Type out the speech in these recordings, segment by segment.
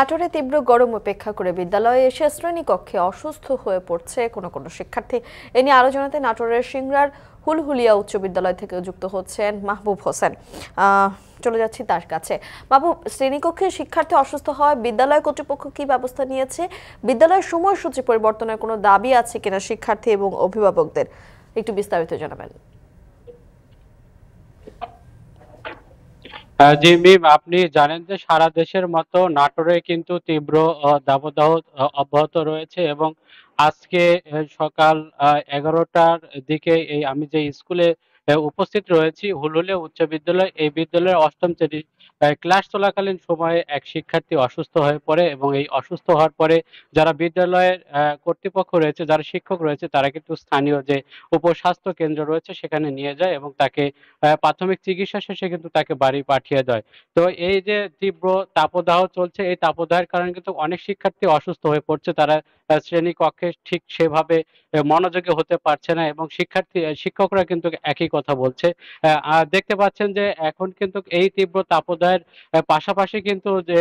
নাটোরে তীব্র গরম উপেক্ষা করে বিদ্যালয়ে এসে শ্রেণী কক্ষে অসুস্থ হয়ে পড়ছে কোন কোন শিক্ষার্থী এ নিয়ে আলোচনাতে নাটোরের সিংড়ার হুলহুলিয়া উচ্চ বিদ্যালয় থেকে যুক্ত হচ্ছেন মাহবুব হোসেন চলে যাচ্ছি তার কাছে মাহবুব শ্রেণীকক্ষে শিক্ষার্থী অসুস্থ হয় বিদ্যালয় কর্তৃপক্ষ কি ব্যবস্থা নিয়েছে বিদ্যালয়ের সময়সূচি পরিবর্তনের কোনো দাবি আছে কিনা শিক্ষার্থী এবং অভিভাবকদের একটু বিস্তারিত জানাবেন জি আপনি জানেন যে সারা দেশের মতো নাটোরে কিন্তু তীব্র দাবদাহ অব্যাহত রয়েছে এবং আজকে সকাল এগারোটার দিকে এই আমি যে স্কুলে উপস্থিত রয়েছি হুলুলিয়া উচ্চ বিদ্যালয় এই বিদ্যালয়ের অষ্টম শ্রেণীর ক্লাস চলাকালীন সময়ে এক শিক্ষার্থী অসুস্থ হয়ে পড়ে এবং এই অসুস্থ হওয়ার পরে যারা বিদ্যালয়ের কর্তৃপক্ষ রয়েছে যারা শিক্ষক রয়েছে তারা কিন্তু স্থানীয় যে উপস্বাস্থ্য কেন্দ্র রয়েছে সেখানে নিয়ে যায় এবং তাকে প্রাথমিক চিকিৎসা শেষে কিন্তু তাকে বাড়ি পাঠিয়ে দেয় তো এই যে তীব্র তাপদাহ চলছে এই তাপদাহের কারণে কিন্তু অনেক শিক্ষার্থী অসুস্থ হয়ে পড়ছে তারা শ্রেণী কক্ষে ঠিক সেভাবে মনোযোগী হতে পারছে না এবং শিক্ষার্থী শিক্ষকরা কিন্তু একই কথা কথা বলছে দেখতে পাচ্ছেন যে এখন কিন্তু এই তীব্র তাপদায়ের পাশাপাশি কিন্তু যে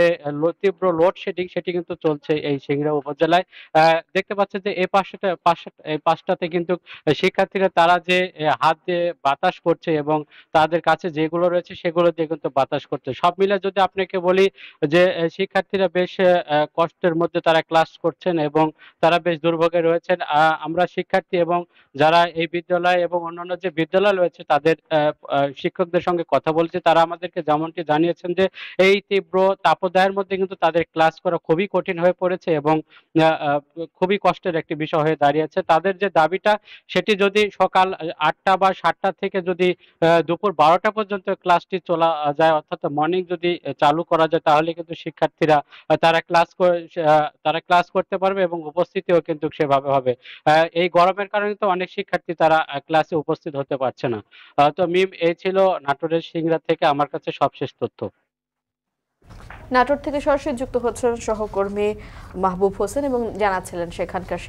তীব্র লোডশেডিং সেটি কিন্তু চলছে এই সিংড়া উপজেলায় দেখতে পাচ্ছেন যে এই পাশটা এই পাশটাতে কিন্তু শিক্ষার্থীরা তারা যে হাত দিয়ে বাতাস করছে এবং তাদের কাছে যেগুলো রয়েছে সেগুলো দিয়ে কিন্তু বাতাস করছে সব মিলে যদি আপনাকে বলি যে শিক্ষার্থীরা বেশ কষ্টের মধ্যে তারা ক্লাস করছেন এবং তারা বেশ দুর্ভোগে রয়েছেন আমরা শিক্ষার্থী এবং যারা এই বিদ্যালয় এবং অন্যান্য যে বিদ্যালয় হয়েছে তাদের শিক্ষকদের সঙ্গে কথা বলেছে তারা আমাদেরকে যেমনটি জানিয়েছেন যে এই তীব্র তাপদায়ের মধ্যে কিন্তু তাদের ক্লাস করা খুবই কঠিন হয়ে পড়েছে এবং খুবই কষ্টের একটি বিষয় হয়ে দাঁড়িয়েছে তাদের যে দাবিটা সেটি যদি সকাল আটটা বা সাতটা থেকে যদি দুপুর বারোটা পর্যন্ত ক্লাসটি চলা যায় অর্থাৎ মর্নিং যদি চালু করা যায় তাহলে কিন্তু শিক্ষার্থীরা তারা ক্লাস তারা ক্লাস করতে পারবে এবং উপস্থিতিও কিন্তু সেভাবে হবে এই গরমের কারণে তো অনেক শিক্ষার্থী তারা ক্লাসে উপস্থিত হতে পারছে না তো মিম এই ছিল নাটোরের সিংড়া থেকে আমার কাছে সবশেষ তথ্য নাটোর থেকে সরাসরি যুক্ত হচ্ছেন সহকর্মী মাহবুব হোসেন এবং জানাচ্ছিলেন সেখানকার